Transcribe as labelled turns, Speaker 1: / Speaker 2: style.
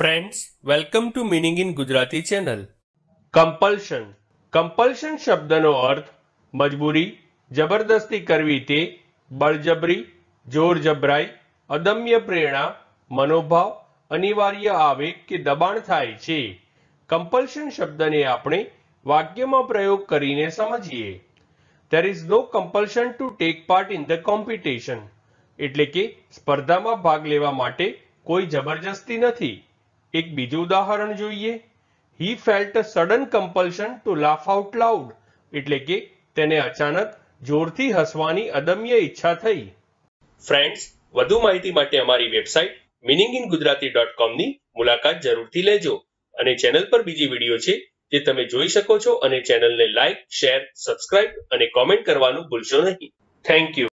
Speaker 1: friends welcome to meaning in
Speaker 2: Gujarati channel compulsion compulsion શબ્દનો અર્થ મજબૂરી જબરદસ્તી કરવી તે બળજબરી જોર જબરાઈ અદમ્ય પ્રેરણા મનોભાવ અનિવાર્ય આવેગ કે દબાણ થાય છે કમ્પલ્શન શબ્દને આપણે વાક્યમાં પ્રયોગ કરીને સમજીએ there is no compulsion to take part in the competition એટલે કે સ્પર્ધામાં ભાગ લેવા માટે કોઈ જબરજસ્તી નથી એક બીજું ઉદાહરણ જોઈએ he felt sudden compulsion to laugh out loud એટલે કે તેને અચાનક જોરથી હસવાની અદમ્ય ઈચ્છા થઈ ફ્રેન્ડ્સ વધુ માહિતી માટે અમારી website meaning in Gujarati dot કોમની મુલાકાત જરૂરથી લેજો અને ચેનલ પર બીજી વિડીયો છે જે તમે જોઈ શકો છો અને ચેનલને લાઇક શેર સબસ્ક્રાઇબ અને
Speaker 1: કોમેન્ટ કરવાનું ભૂલશો નહીં થેન્ક યુ